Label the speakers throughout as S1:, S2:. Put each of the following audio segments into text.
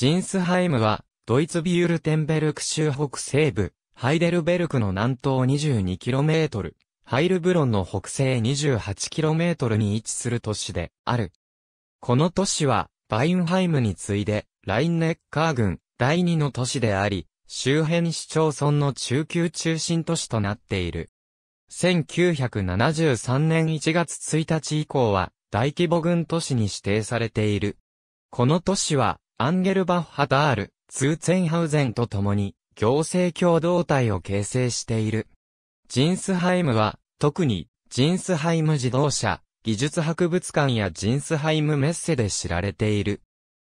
S1: ジンスハイムは、ドイツビュルテンベルク州北西部、ハイデルベルクの南東 22km、ハイルブロンの北西 28km に位置する都市である。この都市は、バインハイムに次いで、ラインネッカー郡第二の都市であり、周辺市町村の中級中心都市となっている。1973年1月1日以降は、大規模軍都市に指定されている。この都市は、アンゲルバッハ・タール、ツーツェンハウゼンと共に、行政共同体を形成している。ジンスハイムは、特に、ジンスハイム自動車、技術博物館やジンスハイムメッセで知られている。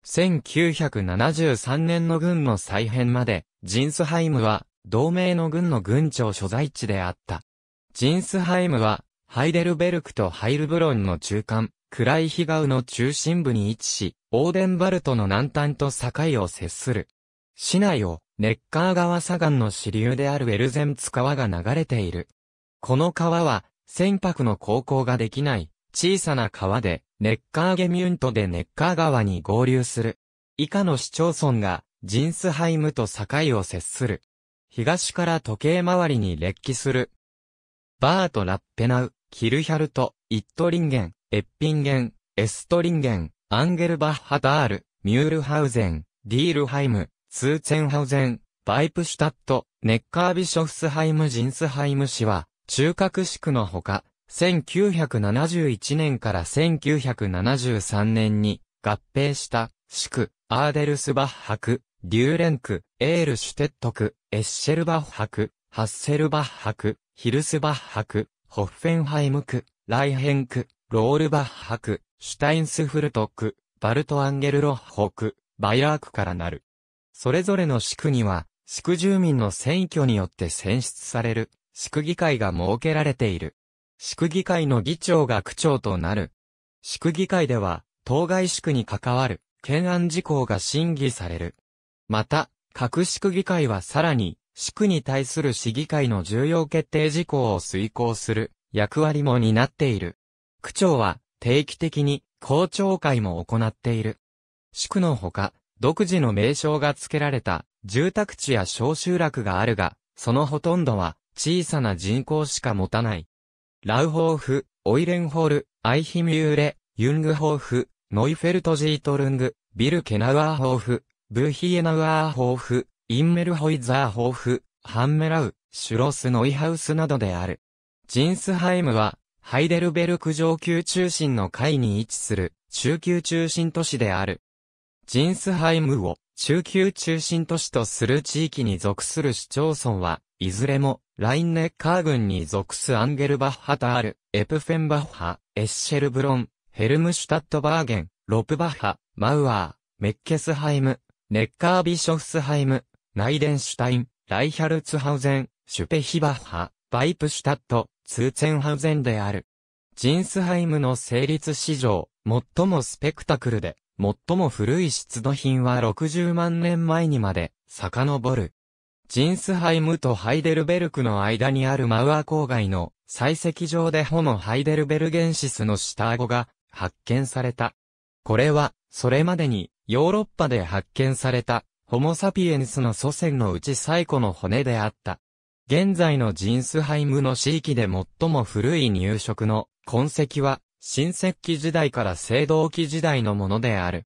S1: 1973年の軍の再編まで、ジンスハイムは、同盟の軍の軍庁所在地であった。ジンスハイムは、ハイデルベルクとハイルブロンの中間、暗い日がうの中心部に位置し、オーデンバルトの南端と境を接する。市内を、ネッカー川左岸の支流であるエルゼンツ川が流れている。この川は、船舶の航行ができない、小さな川で、ネッカーゲミュントでネッカー川に合流する。以下の市町村が、ジンスハイムと境を接する。東から時計回りに列記する。バート・ラッペナウ、キルヒャルト、イットリンゲン、エッピンゲン、エストリンゲン、アンゲルバッハダール、ミュールハウゼン、ディールハイム、ツーツェンハウゼン、バイプシュタット、ネッカービショフスハイムジンスハイム市は、中核市区のほか、1971年から1973年に合併した市区、アーデルスバッハク、デューレンク、エールシュテット区、エッシェルバッハク、ハッセルバッハク、ヒルスバッハク、ホッフェンハイム区、ライヘンク、ロールバッハク、シュタインスフルトク、バルトアンゲルロッホク、バイラークからなる。それぞれの市区には、市区住民の選挙によって選出される、市区議会が設けられている。市区議会の議長が区長となる。市区議会では、当該市区に関わる、懸案事項が審議される。また、各市区議会はさらに、市区に対する市議会の重要決定事項を遂行する役割も担っている。区長は定期的に校長会も行っている。宿のほか、独自の名称が付けられた住宅地や小集落があるが、そのほとんどは小さな人口しか持たない。ラウホーフ、オイレンホール、アイヒミューレ、ユングホーフ、ノイフェルトジートルング、ビルケナウアーホーフ、ブヒエナウアーホーフ、インメルホイザーホーフ、ハンメラウ、シュロスノイハウスなどである。ジンスハイムは、ハイデルベルク上級中心の階に位置する、中級中心都市である。ジンスハイムを、中級中心都市とする地域に属する市町村は、いずれも、ラインネッカー郡に属すアンゲルバッハタール、エプフェンバッハ、エッシェルブロン、ヘルムシュタットバーゲン、ロプバッハ、マウアー、メッケスハイム、ネッカービショフスハイム、ナイデンシュタイン、ライヒャルツハウゼン、シュペヒバッハ、バイプシュタット、ツーツェンハウゼンである。ジンスハイムの成立史上、最もスペクタクルで、最も古い出土品は60万年前にまで、遡る。ジンスハイムとハイデルベルクの間にあるマウア郊外の採石場でホモ・ハイデルベルゲンシスの下顎が発見された。これは、それまでにヨーロッパで発見されたホモ・サピエンスの祖先のうち最古の骨であった。現在のジンスハイムの地域で最も古い入植の痕跡は、新石器時代から青銅器時代のものである。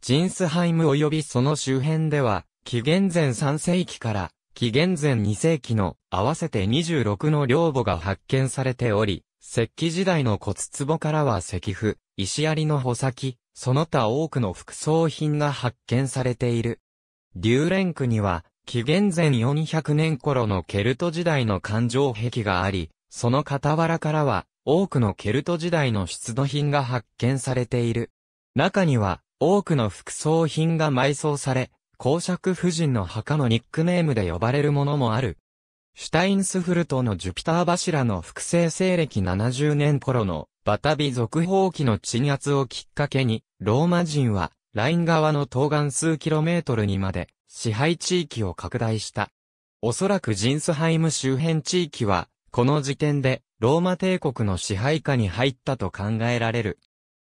S1: ジンスハイム及びその周辺では、紀元前3世紀から紀元前2世紀の合わせて26の領母が発見されており、石器時代の骨壺からは石符、石槍の穂先、その他多くの副葬品が発見されている。竜蓮区には紀元前400年頃のケルト時代の環状壁があり、その傍らからは多くのケルト時代の出土品が発見されている。中には多くの副葬品が埋葬され、公爵夫人の墓のニックネームで呼ばれるものもある。シュタインスフルトのジュピター柱の複製西暦70年頃のバタビ続報棄の鎮圧をきっかけに、ローマ人はライン側の東岸数キロメートルにまで支配地域を拡大した。おそらくジンスハイム周辺地域は、この時点で、ローマ帝国の支配下に入ったと考えられる。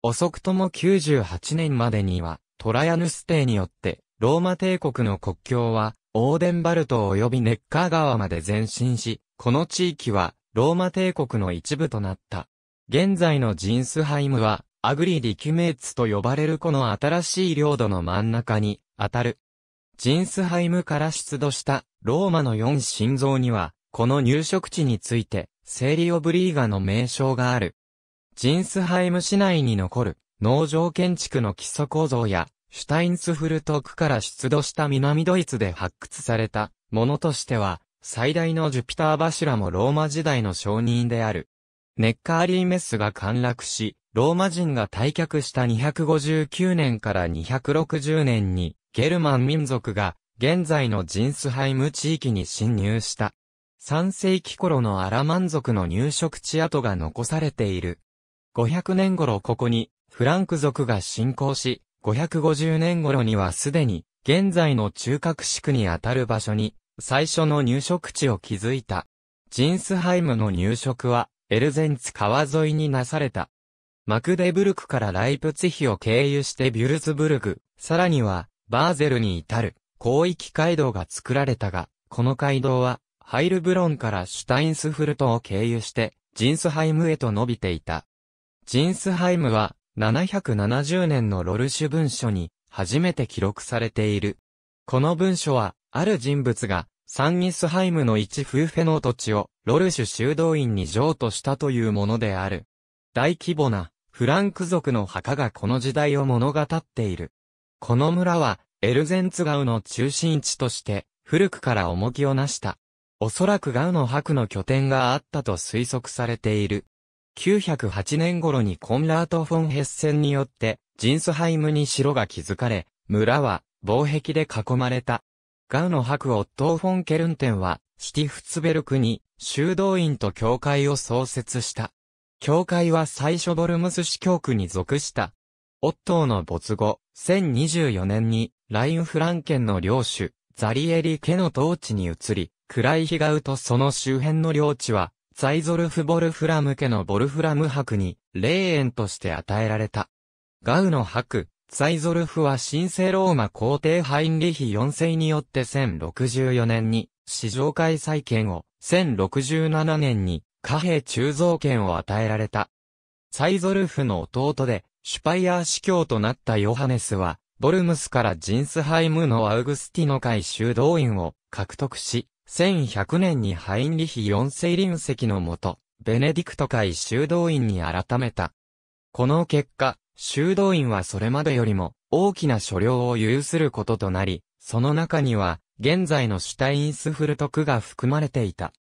S1: 遅くとも98年までには、トラヤヌス帝によって、ローマ帝国の国境は、オーデンバルト及びネッカー川まで前進し、この地域は、ローマ帝国の一部となった。現在のジンスハイムは、アグリ・ディキュメーツと呼ばれるこの新しい領土の真ん中に、当たる。ジンスハイムから出土したローマの4心臓には、この入植地について、セリオブリーガの名称がある。ジンスハイム市内に残る農場建築の基礎構造や、シュタインスフルト区から出土した南ドイツで発掘されたものとしては、最大のジュピター柱もローマ時代の承人である。ネッカーリーメスが陥落し、ローマ人が退却した259年から260年にゲルマン民族が現在のジンスハイム地域に侵入した。3世紀頃のアラマン族の入植地跡が残されている。500年頃ここにフランク族が侵攻し、550年頃にはすでに現在の中核地区にあたる場所に最初の入植地を築いた。ジンスハイムの入植はエルゼンツ川沿いになされた。マクデブルクからライプツヒを経由してビュルツブルク、さらにはバーゼルに至る広域街道が作られたが、この街道はハイルブロンからシュタインスフルトを経由してジンスハイムへと伸びていた。ジンスハイムは770年のロルシュ文書に初めて記録されている。この文書は、ある人物がサンニスハイムの一フーフェの土地をロルシュ修道院に譲渡したというものである。大規模なフランク族の墓がこの時代を物語っている。この村は、エルゼンツガウの中心地として、古くから重きをなした。おそらくガウの白の拠点があったと推測されている。908年頃にコンラート・フォン・ヘッセンによって、ジンスハイムに城が築かれ、村は、防壁で囲まれた。ガウの白オットー・フォン・ケルンテンは、シティフツベルクに、修道院と教会を創設した。教会は最初ボルムス市教区に属したオットーの没後、1024年に、ラインフランケンの領主、ザリエリ家の統治に移り、クライヒガウとその周辺の領地は、ザイゾルフ・ボルフラム家のボルフラム伯に、霊園として与えられた。ガウの伯、ザイゾルフは神聖ローマ皇帝ハインリヒ4世によって1064年に、市場開催権を、1067年に、貨幣鋳造権を与えられた。サイゾルフの弟で、シュパイアー司教となったヨハネスは、ボルムスからジンスハイムのアウグスティノ会修道院を獲得し、1100年にハインリヒ4世臨席のもと、ベネディクト会修道院に改めた。この結果、修道院はそれまでよりも大きな所領を有することとなり、その中には、現在のシュタインスフルト区が含まれていた。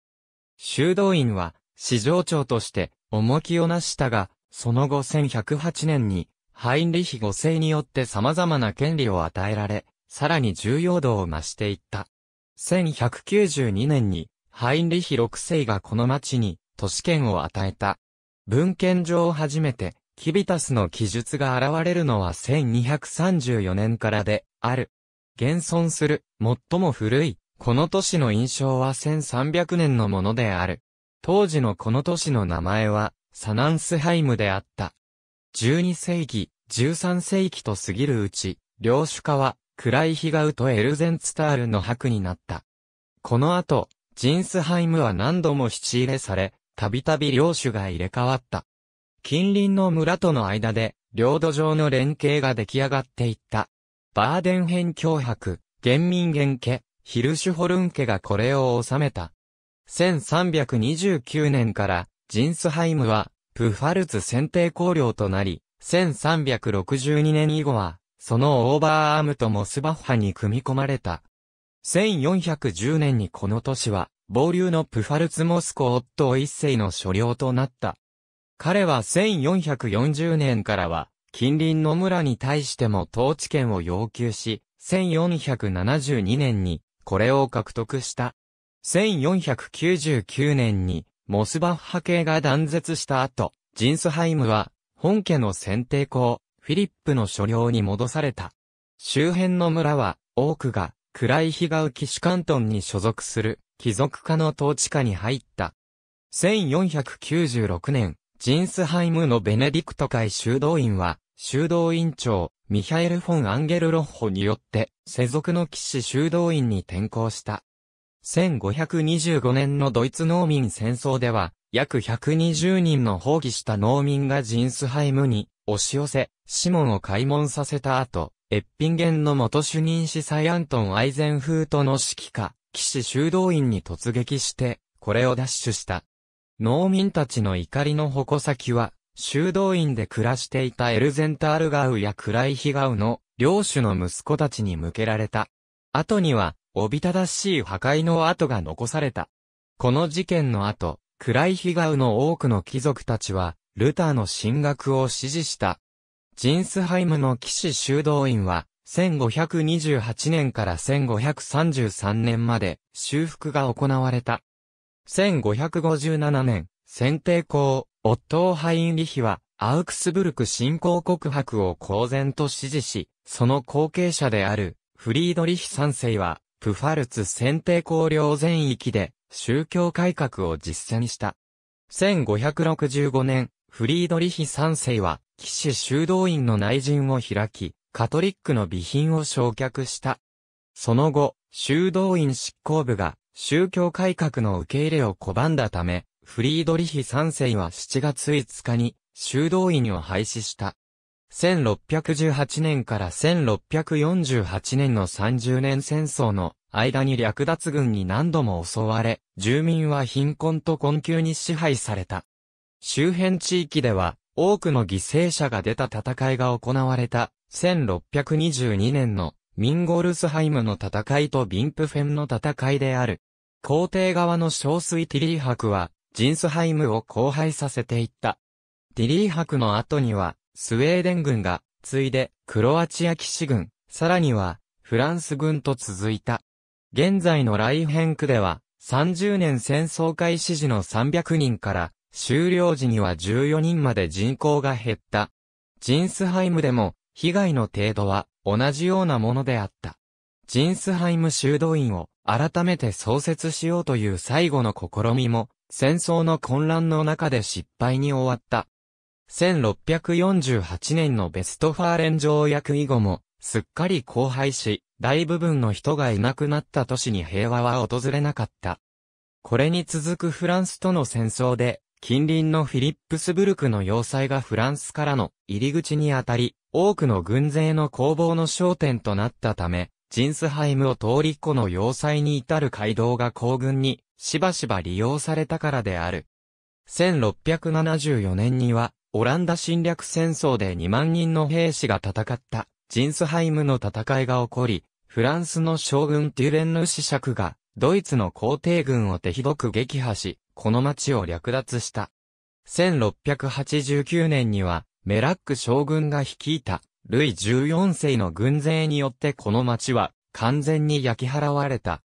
S1: 修道院は、市場長として、重きをなしたが、その後1108年に、ハインリヒ5世によって様々な権利を与えられ、さらに重要度を増していった。1192年に、ハインリヒ6世がこの町に都市権を与えた。文献上初めて、キビタスの記述が現れるのは1234年からで、ある。現存する、最も古い、この都市の印象は1300年のものである。当時のこの都市の名前は、サナンスハイムであった。12世紀、13世紀と過ぎるうち、領主化は、暗いヒガウとエルゼンツタールの白になった。この後、ジンスハイムは何度も七入れされ、たびたび領主が入れ替わった。近隣の村との間で、領土上の連携が出来上がっていった。バーデンヘン脅迫、元民元家、ヒルシュホルン家がこれを収めた。1329年からジンスハイムは、プファルツ選定公領となり、1362年以後は、そのオーバーアームとモスバッハに組み込まれた。1410年にこの都市は、暴流のプファルツ・モスコ・夫ト一世の所領となった。彼は1440年からは、近隣の村に対しても統治権を要求し、1472年に、これを獲得した。1499年に、モスバッハ系が断絶した後、ジンスハイムは、本家の選定校、フィリップの所領に戻された。周辺の村は、多くが、暗い日が浮き主関東に所属する、貴族家の統治下に入った。1496年、ジンスハイムのベネディクト会修道院は、修道院長、ミハエル・フォン・アンゲル・ロッホによって、世俗の騎士修道院に転校した。1525年のドイツ農民戦争では、約120人の放棄した農民がジンスハイムに押し寄せ、シモンを開門させた後、エッピンゲンの元主任司祭アントン・アイゼンフートの指揮下、騎士修道院に突撃して、これを奪取した。農民たちの怒りの矛先は、修道院で暮らしていたエルゼンタールガウやクライヒガウの領主の息子たちに向けられた。後には、おびただしい破壊の跡が残された。この事件の後、暗い被害の多くの貴族たちは、ルターの進学を支持した。ジンスハイムの騎士修道院は、1528年から1533年まで修復が行われた。1557年、選定校、オットー・ハインリヒは、アウクスブルク侵攻告白を公然と支持し、その後継者である、フリードリヒ三世は、プファルツ選定公領全域で宗教改革を実践した。1565年、フリードリヒ3世は、騎士修道院の内陣を開き、カトリックの備品を焼却した。その後、修道院執行部が宗教改革の受け入れを拒んだため、フリードリヒ3世は7月5日に修道院を廃止した。1618年から1648年の30年戦争の間に略奪軍に何度も襲われ、住民は貧困と困窮に支配された。周辺地域では、多くの犠牲者が出た戦いが行われた、1622年のミンゴルスハイムの戦いとビンプフェンの戦いである。皇帝側の小水ティリー博は、ジンスハイムを荒廃させていった。ティリー博の後には、スウェーデン軍が、ついで、クロアチア騎士軍、さらには、フランス軍と続いた。現在のライヘン区では、30年戦争開始時の300人から、終了時には14人まで人口が減った。ジンスハイムでも、被害の程度は、同じようなものであった。ジンスハイム修道院を、改めて創設しようという最後の試みも、戦争の混乱の中で失敗に終わった。1648年のベストファーレン条約以後も、すっかり荒廃し、大部分の人がいなくなった都市に平和は訪れなかった。これに続くフランスとの戦争で、近隣のフィリップスブルクの要塞がフランスからの入り口にあたり、多くの軍勢の攻防の焦点となったため、ジンスハイムを通りこの要塞に至る街道が行軍にしばしば利用されたからである。1674年にはオランダ侵略戦争で2万人の兵士が戦った、ジンスハイムの戦いが起こり、フランスの将軍デュレンヌ子爵が、ドイツの皇帝軍を手ひどく撃破し、この町を略奪した。1689年には、メラック将軍が率いた、ルイ14世の軍勢によってこの町は、完全に焼き払われた。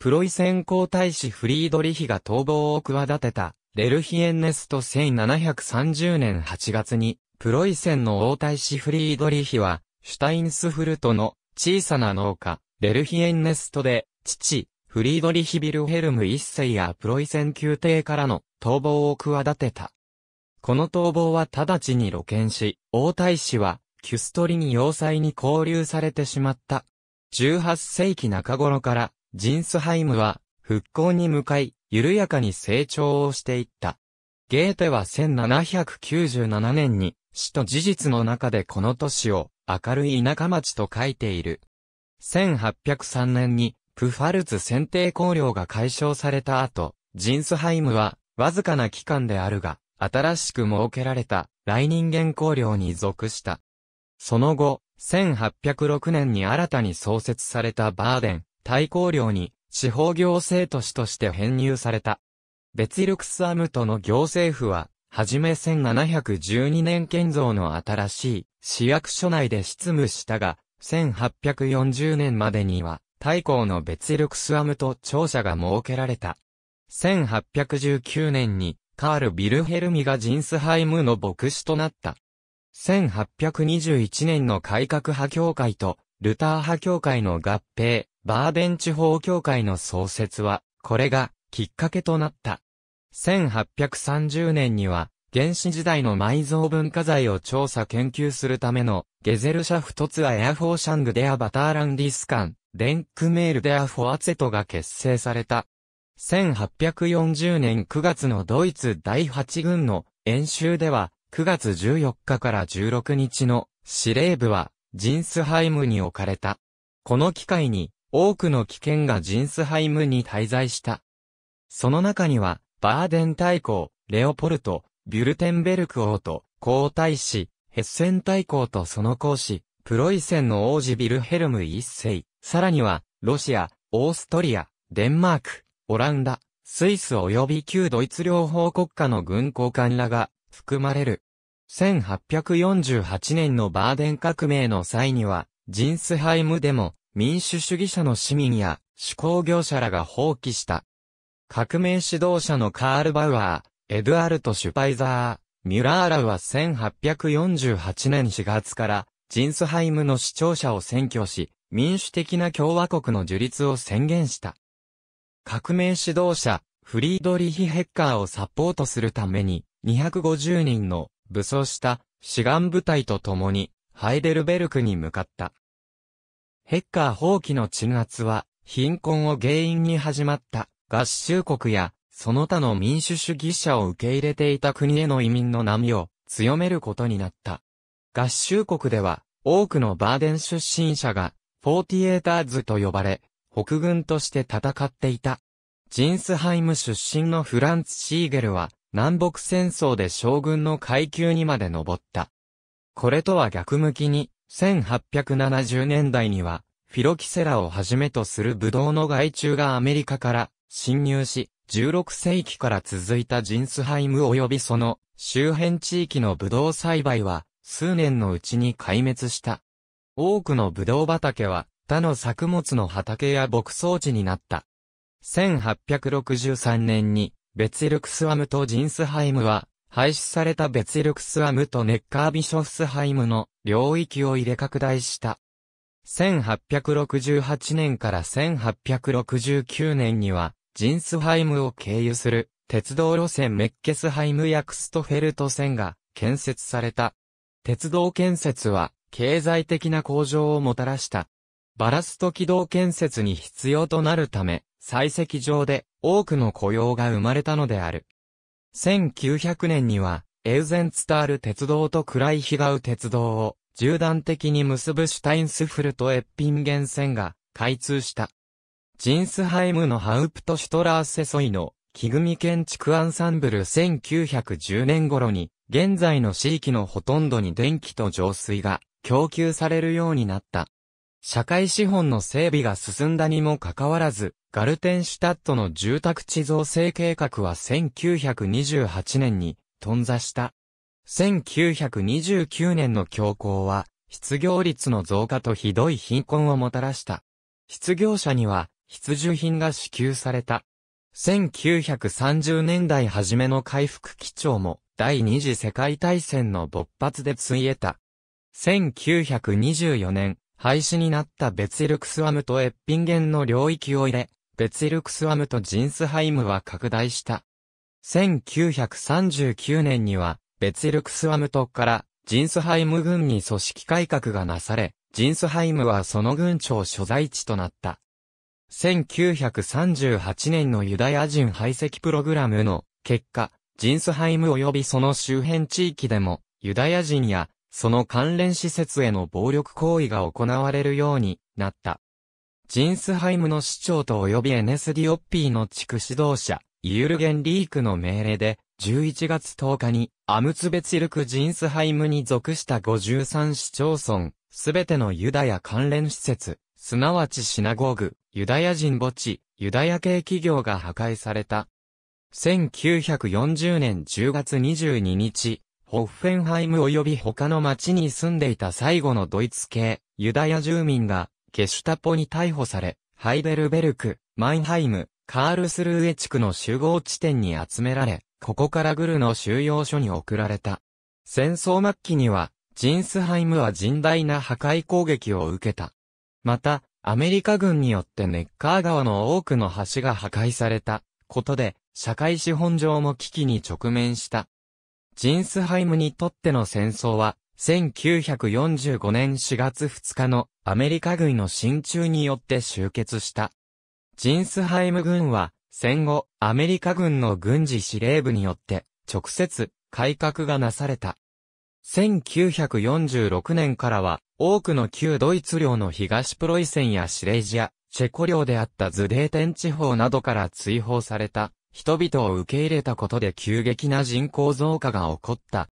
S1: プロイセン皇太子フリードリヒが逃亡を企てた、レルヒエンネスト1730年8月に、プロイセンの王太子フリードリヒは、シュタインスフルトの小さな農家、レルヒエンネストで、父、フリードリヒ・ビルヘルム一世やプロイセン宮廷からの逃亡を企てた。この逃亡は直ちに露見し、王太子は、キュストリに要塞に交流されてしまった。18世紀中頃から、ジンスハイムは、復興に向かい、緩やかに成長をしていった。ゲーテは1797年に、死と事実の中でこの都市を、明るい田舎町と書いている。1803年に、プファルツ選定公領が解消された後、ジンスハイムは、わずかな期間であるが、新しく設けられた、来人間公領に属した。その後、1806年に新たに創設されたバーデン、大公領に地方行政都市として編入された。ベツィルクスアムトの行政府は、はじめ1712年建造の新しい市役所内で執務したが、1840年までには、大公のベツィルクスアムト庁舎が設けられた。1819年に、カール・ビルヘルミがジンスハイムの牧師となった。1821年の改革派協会と、ルター派協会の合併、バーデン地方協会の創設は、これがきっかけとなった。1830年には、原始時代の埋蔵文化財を調査研究するための、ゲゼルシャフトツアエアフォーシャングデアバターランディスカン、デンクメールデアフォアツェトが結成された。1840年9月のドイツ第8軍の演習では、9月14日から16日の司令部は、ジンスハイムに置かれた。この機会に、多くの危険がジンスハイムに滞在した。その中には、バーデン大公、レオポルト、ビュルテンベルク王と、皇太子、ヘッセン大公とその公使、プロイセンの王子ビルヘルム一世、さらには、ロシア、オーストリア、デンマーク、オランダ、スイス及び旧ドイツ両方国家の軍交官らが含まれる。1848年のバーデン革命の際には、ジンスハイムでも民主主義者の市民や手工業者らが放棄した。革命指導者のカール・バウアー、エドアルト・シュパイザー、ミュラーラは1848年4月からジンスハイムの市庁舎を占拠し、民主的な共和国の樹立を宣言した。革命指導者、フリードリヒ・ヘッカーをサポートするために、250人の武装した志願部隊と共に、ハイデルベルクに向かった。ヘッカー放棄の鎮圧は、貧困を原因に始まった合衆国や、その他の民主主義者を受け入れていた国への移民の波を強めることになった。合衆国では、多くのバーデン出身者が、フォーティエーターズと呼ばれ、北軍として戦っていた。ジンスハイム出身のフランツ・シーゲルは、南北戦争で将軍の階級にまで上った。これとは逆向きに、1870年代には、フィロキセラをはじめとするブドウの害虫がアメリカから侵入し、16世紀から続いたジンスハイム及びその周辺地域のブドウ栽培は数年のうちに壊滅した。多くのブドウ畑は他の作物の畑や牧草地になった。1863年にベツィルクスワムとジンスハイムは廃止された別力スワムとネッカービショフスハイムの領域を入れ拡大した。1868年から1869年には、ジンスハイムを経由する鉄道路線メッケスハイムやクストフェルト線が建設された。鉄道建設は経済的な向上をもたらした。バラスト軌道建設に必要となるため、採石場で多くの雇用が生まれたのである。1900年には、エウゼンツタール鉄道とクライヒガウ鉄道を、縦断的に結ぶシュタインスフルとエッピンゲン線が開通した。ジンスハイムのハウプトシュトラーセソイの木組建築アンサンブル1910年頃に、現在の地域のほとんどに電気と浄水が供給されるようになった。社会資本の整備が進んだにもかかわらず、ガルテンシュタットの住宅地造成計画は1928年に頓挫した。1929年の恐慌は、失業率の増加とひどい貧困をもたらした。失業者には、必需品が支給された。1930年代初めの回復基調も、第二次世界大戦の勃発でついえた。1924年、廃止になったベツィルクスワムとエッピンゲンの領域を入れ、ベツェルクスワムとジンスハイムは拡大した。1939年には、ベツェルクスワム島からジンスハイム軍に組織改革がなされ、ジンスハイムはその軍庁所在地となった。1938年のユダヤ人排斥プログラムの結果、ジンスハイム及びその周辺地域でも、ユダヤ人や、その関連施設への暴力行為が行われるようになった。ジンスハイムの市長と及び n s d オッピーの地区指導者、ユルゲン・リークの命令で、11月10日に、アムツベツィルク・ジンスハイムに属した53市町村、すべてのユダヤ関連施設、すなわちシナゴーグ、ユダヤ人墓地、ユダヤ系企業が破壊された。1940年10月22日、ホッフェンハイム及び他の町に住んでいた最後のドイツ系、ユダヤ住民が、ゲシュタポに逮捕され、ハイベルベルク、マインハイム、カールスルーエ地区の集合地点に集められ、ここからグルの収容所に送られた。戦争末期には、ジンスハイムは甚大な破壊攻撃を受けた。また、アメリカ軍によってネッカー川の多くの橋が破壊されたことで、社会資本上も危機に直面した。ジンスハイムにとっての戦争は、1945年4月2日のアメリカ軍の進駐によって集結した。ジンスハイム軍は戦後アメリカ軍の軍事司令部によって直接改革がなされた。1946年からは多くの旧ドイツ領の東プロイセンやシレイジア、チェコ領であったズデーテン地方などから追放された人々を受け入れたことで急激な人口増加が起こった。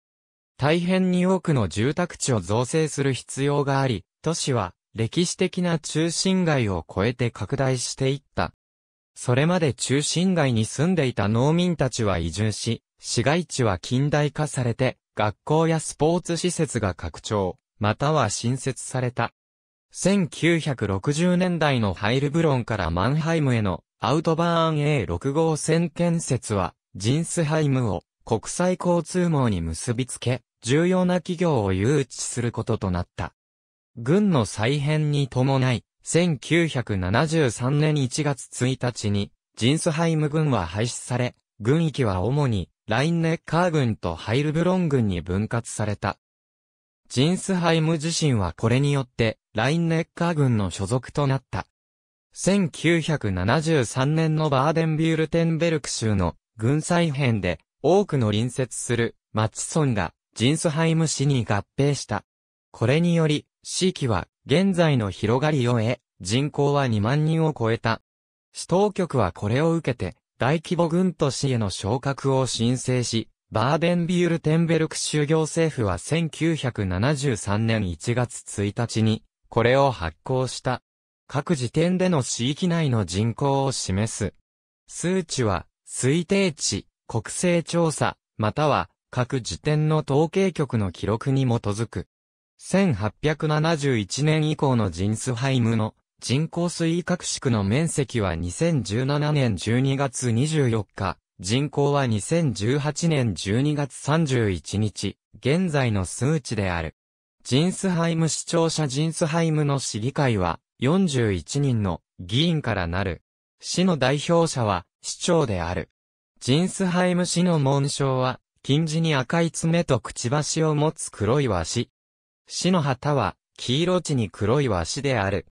S1: 大変に多くの住宅地を造成する必要があり、都市は歴史的な中心街を超えて拡大していった。それまで中心街に住んでいた農民たちは移住し、市街地は近代化されて、学校やスポーツ施設が拡張、または新設された。1960年代のハイルブロンからマンハイムへのアウトバーン A6 号線建設は、ジンスハイムを国際交通網に結びつけ、重要な企業を誘致することとなった。軍の再編に伴い、1973年1月1日に、ジンスハイム軍は廃止され、軍域は主に、ラインネッカー軍とハイルブロン軍に分割された。ジンスハイム自身はこれによって、ラインネッカー軍の所属となった。1973年のバーデンビュールテンベルク州の軍再編で多くの隣接するマソ村がジンスハイム市に合併した。これにより、市域は現在の広がりを得、人口は2万人を超えた。市当局はこれを受けて、大規模軍都市への昇格を申請し、バーデンビュールテンベルク州行政府は1973年1月1日に、これを発行した。各時点での市域内の人口を示す。数値は、推定値、国勢調査、または各時点の統計局の記録に基づく。1871年以降のジンスハイムの人口推移各市区の面積は2017年12月24日、人口は2018年12月31日、現在の数値である。ジンスハイム市庁舎ジンスハイムの市議会は41人の議員からなる。市の代表者は市長である。ジンスハイム氏の紋章は、金字に赤い爪とくちばしを持つ黒い和紙。死の旗は、黄色地に黒い和紙である。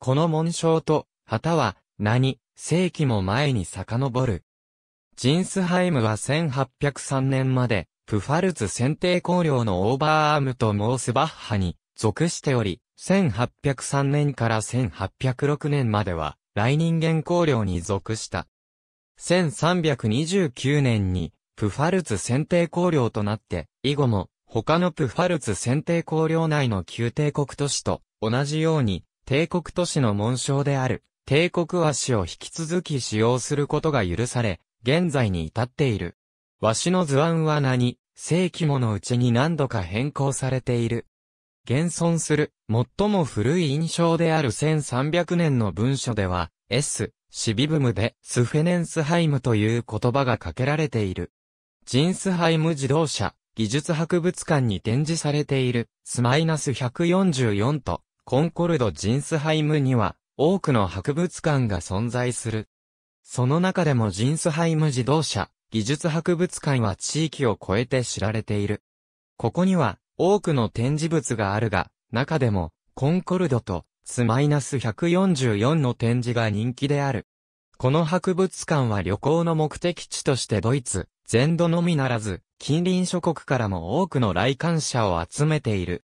S1: この紋章と、旗は、何、世紀も前に遡る。ジンスハイムは1803年まで、プファルツ選定公領のオーバーアームとモースバッハに属しており、1803年から1806年までは、来人間公領に属した。1329年に、プファルツ選定公領となって、以後も、他のプファルツ選定公領内の旧帝国都市と同じように、帝国都市の紋章である、帝国和紙を引き続き使用することが許され、現在に至っている。和紙の図案は何、世紀ものうちに何度か変更されている。現存する、最も古い印象である1300年の文書では、S、シビブムでスフェネンスハイムという言葉がかけられている。ジンスハイム自動車技術博物館に展示されているスマイナス144とコンコルドジンスハイムには多くの博物館が存在する。その中でもジンスハイム自動車技術博物館は地域を超えて知られている。ここには多くの展示物があるが、中でもコンコルドとツ -144 の展示が人気である。この博物館は旅行の目的地としてドイツ、全土のみならず、近隣諸国からも多くの来館者を集めている。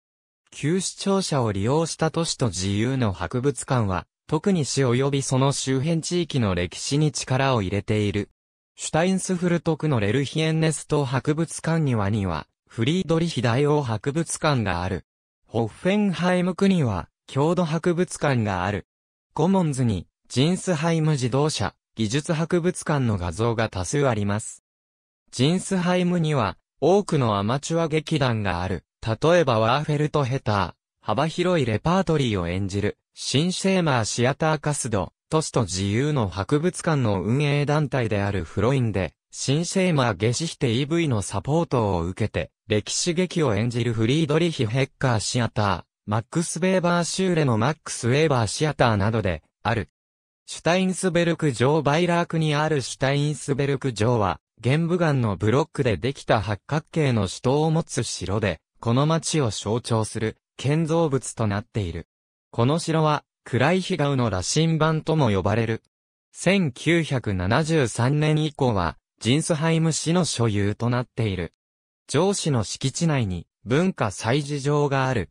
S1: 旧市庁舎を利用した都市と自由の博物館は、特に市及びその周辺地域の歴史に力を入れている。シュタインスフルト区のレルヒエンネスト博物館にはには、フリードリヒ大王博物館がある。ホッフェンハイム区には、郷土博物館がある。コモンズに、ジンスハイム自動車、技術博物館の画像が多数あります。ジンスハイムには、多くのアマチュア劇団がある。例えばワーフェルトヘター、幅広いレパートリーを演じる、シンシェーマーシアターカスド、都市と自由の博物館の運営団体であるフロインで、シンシェーマーゲシヒテ EV のサポートを受けて、歴史劇を演じるフリードリヒ・ヘッカーシアター、マックス・ベーバー・シューレのマックス・ウェーバー・シアターなどで、ある。シュタインスベルク城バイラークにあるシュタインスベルク城は、玄武岩のブロックでできた八角形の首都を持つ城で、この町を象徴する建造物となっている。この城は、暗い日顔の羅針盤とも呼ばれる。1973年以降は、ジンスハイム市の所有となっている。城市の敷地内に文化祭事場がある。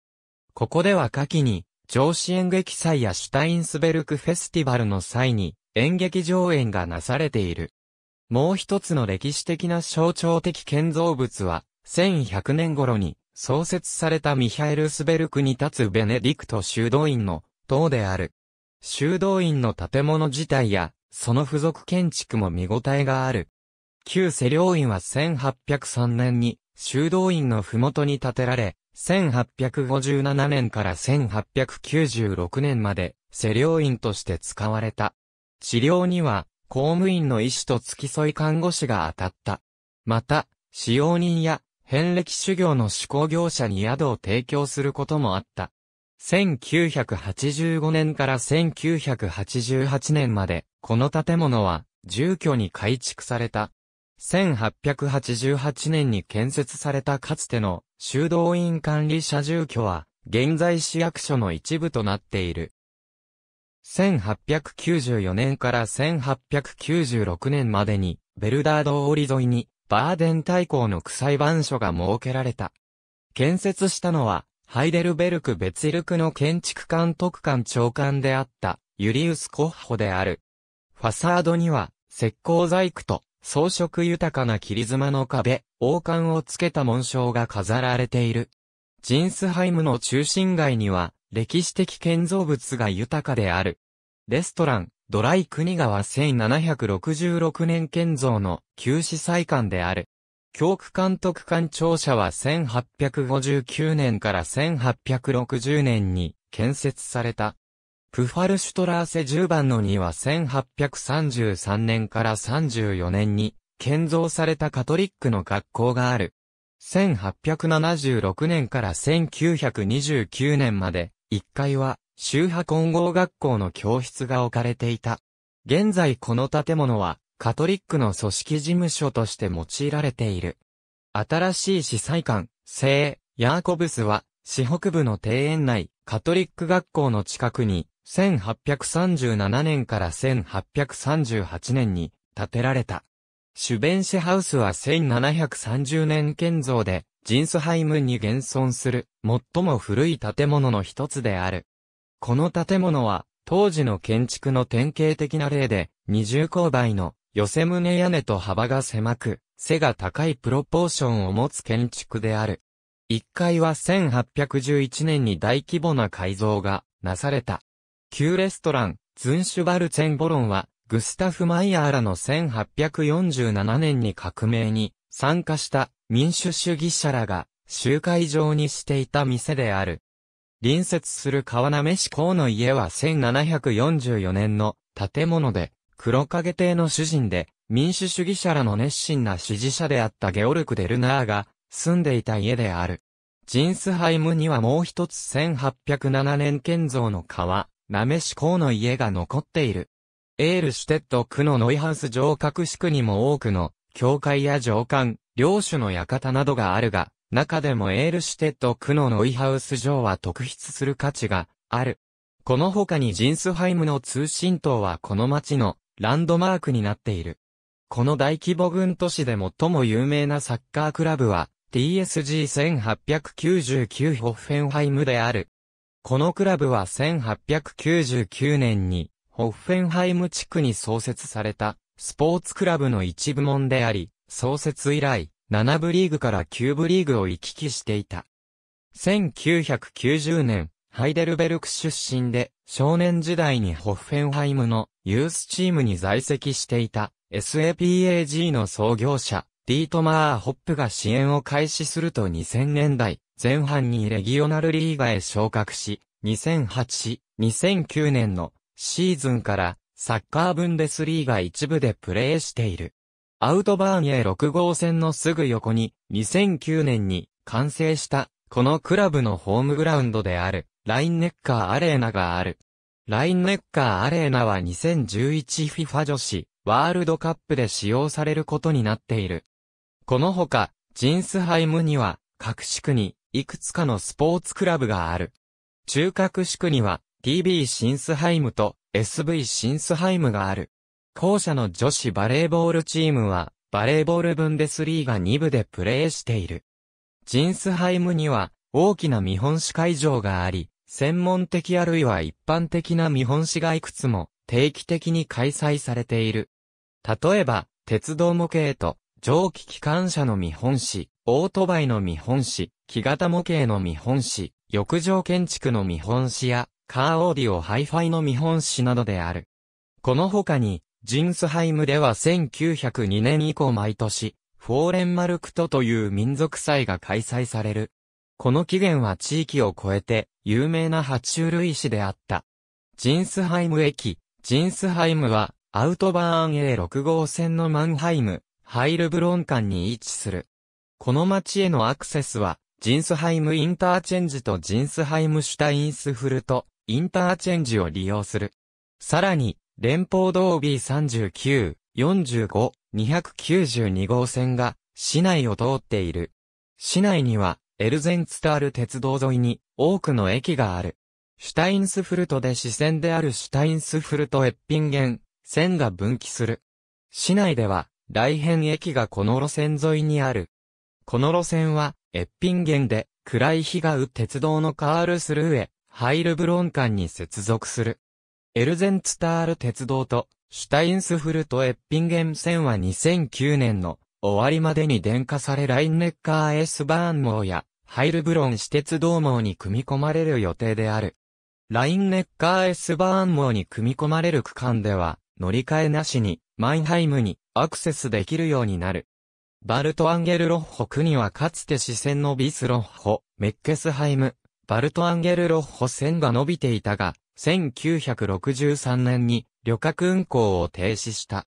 S1: ここでは下記に、上司演劇祭やシュタインスベルクフェスティバルの際に演劇上演がなされている。もう一つの歴史的な象徴的建造物は、1100年頃に創設されたミハエルスベルクに立つベネディクト修道院の塔である。修道院の建物自体や、その付属建築も見応えがある。旧世領院は1803年に修道院の麓に建てられ、1857年から1896年まで施療院として使われた。治療には公務員の医師と付き添い看護師が当たった。また、使用人や返歴修行の施行業者に宿を提供することもあった。1985年から1988年まで、この建物は住居に改築された。1888年に建設されたかつての修道院管理者住居は、現在市役所の一部となっている。1894年から1896年までに、ベルダード通り沿いに、バーデン大公の裁判所が設けられた。建設したのは、ハイデルベルク・ベツルクの建築監督官長官であった、ユリウス・コッホである。ファサードには、石膏細工と装飾豊かな切り妻の壁、王冠をつけた紋章が飾られている。ジンスハイムの中心街には、歴史的建造物が豊かである。レストラン、ドライ国川1766年建造の旧市祭館である。教区監督官庁舎は1859年から1860年に建設された。プファルシュトラーセ10番の2は1833年から34年に建造されたカトリックの学校がある。1876年から1929年まで1階は宗派混合学校の教室が置かれていた。現在この建物はカトリックの組織事務所として用いられている。新しい司祭官、聖、ヤーコブスは、市北部の庭園内、カトリック学校の近くに、1837年から1838年に建てられた。シュベンシェハウスは1730年建造で、ジンスハイムに現存する最も古い建物の一つである。この建物は当時の建築の典型的な例で、二重勾配の寄せ胸屋根と幅が狭く、背が高いプロポーションを持つ建築である。1階は1811年に大規模な改造がなされた。旧レストラン、ズンシュバルツェンボロンは、グスタフ・マイヤーらの1847年に革命に参加した民主主義者らが集会場にしていた店である。隣接する川滑市港の家は1744年の建物で、黒影邸の主人で、民主主義者らの熱心な支持者であったゲオルク・デルナーが住んでいた家である。ジンスハイムにはもう一つ1807年建造の川、なめしうの家が残っている。エールシュテッド区のノイハウス城郭地区にも多くの、教会や城館、領主の館などがあるが、中でもエールシュテッド区のノイハウス城は特筆する価値がある。この他にジンスハイムの通信塔はこの町のランドマークになっている。この大規模軍都市で最も有名なサッカークラブは TSG1899 ホッフェンハイムである。このクラブは1899年に、ホッフェンハイム地区に創設された、スポーツクラブの一部門であり、創設以来、7部リーグから9部リーグを行き来していた。1990年、ハイデルベルク出身で、少年時代にホッフェンハイムのユースチームに在籍していた SAPAG の創業者、ディートマー・ホップが支援を開始すると2000年代前半にレギオナルリーガへ昇格し、2008、2009年のシーズンからサッカーブンデスリーガ一部でプレーしている。アウトバーンへ6号線のすぐ横に2009年に完成したこのクラブのホームグラウンドであるラインネッカーアレーナがある。ラインネッカーアレーナは 2011FIFA 女子ワールドカップで使用されることになっている。このほか、ジンスハイムには、各地区に、いくつかのスポーツクラブがある。中核地区には、TB シンスハイムと SV シンスハイムがある。校舎の女子バレーボールチームは、バレーボールブンデスリーが2部でプレーしている。ジンスハイムには、大きな見本市会場があり、専門的あるいは一般的な見本市がいくつも定期的に開催されている。例えば、鉄道模型と蒸気機関車の見本誌、オートバイの見本誌、木型模型の見本誌、浴場建築の見本誌や、カーオーディオハイファイの見本誌などである。この他に、ジンスハイムでは1902年以降毎年、フォーレンマルクトという民族祭が開催される。この起源は地域を超えて、有名な爬虫類史であった。ジンスハイム駅、ジンスハイムは、アウトバーン A6 号線のマンハイム、ハイルブロン間に位置する。この町へのアクセスは、ジンスハイムインターチェンジとジンスハイムシュタインスフルト、インターチェンジを利用する。さらに、連邦道 B39、45、292号線が、市内を通っている。市内には、エルゼンツタール鉄道沿いに、多くの駅がある。シュタインスフルトで支線であるシュタインスフルトエッピンゲン、線が分岐する。市内では、来辺駅がこの路線沿いにある。この路線は、エッピンゲンで、暗い日がう鉄道のカールスルーへ、ハイルブロン間に接続する。エルゼンツタール鉄道と、シュタインスフルトエッピンゲン線は2009年の終わりまでに電化されラインネッカーエスバーン網や、ハイルブロン私鉄道網に組み込まれる予定である。ラインネッカーエスバーン網に組み込まれる区間では、乗り換えなしに、マインハイムにアクセスできるようになる。バルトアンゲルロッホ国はかつて視線のビスロッホ、メッケスハイム、バルトアンゲルロッホ線が伸びていたが、1963年に旅客運行を停止した。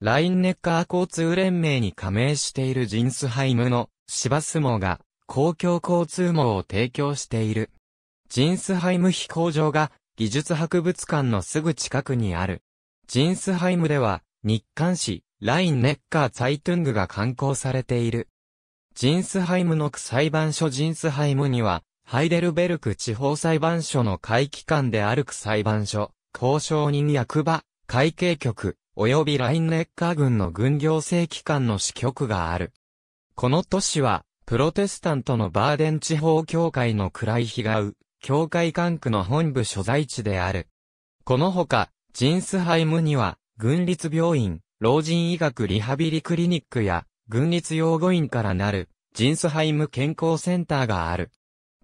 S1: ラインネッカー交通連盟に加盟しているジンスハイムの芝相撲が公共交通網を提供している。ジンスハイム飛行場が技術博物館のすぐ近くにある。ジンスハイムでは日刊誌、ラインネッカー・ツァイトゥングが刊行されている。ジンスハイムの裁判所ジンスハイムには、ハイデルベルク地方裁判所の会期官である区裁判所、交渉人役場、会計局、及びラインネッカー軍の軍行政機関の支局がある。この都市は、プロテスタントのバーデン地方協会のクライヒガウ、協会管区の本部所在地である。このほか、ジンスハイムには、軍立病院、老人医学リハビリクリニックや、軍立養護院からなる、ジンスハイム健康センターがある。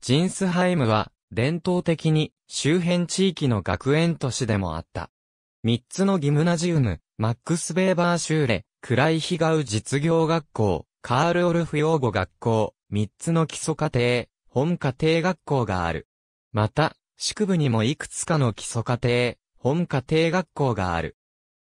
S1: ジンスハイムは、伝統的に、周辺地域の学園都市でもあった。三つのギムナジウム、マックス・ベーバー・シューレ、クライヒガウ実業学校、カール・オルフ養護学校、三つの基礎課程、本家庭学校がある。また、宿部にもいくつかの基礎課程、本家庭学校がある。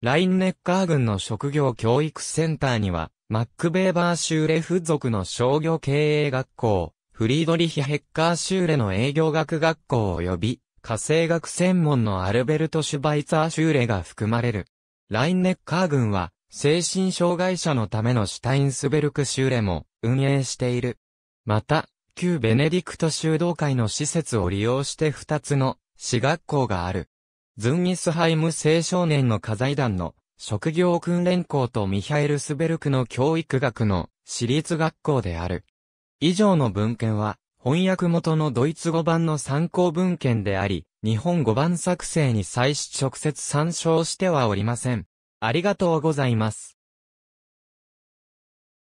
S1: ラインネッカー郡の職業教育センターには、マックベーバーシューレ付属の商業経営学校、フリードリヒ・ヘッカーシューレの営業学学校及び、家政学専門のアルベルト・シュバイツァーシューレが含まれる。ラインネッカー郡は、精神障害者のためのシュタインスベルクシューレも運営している。また、旧ベネディクト修道会の施設を利用して2つの私学校がある。ズンギスハイム青少年の課財団の職業訓練校とミハエル・スベルクの教育学の私立学校である。以上の文献は翻訳元のドイツ語版の参考文献であり、日本語版作成に際し直接参照してはおりません。ありがとうございます。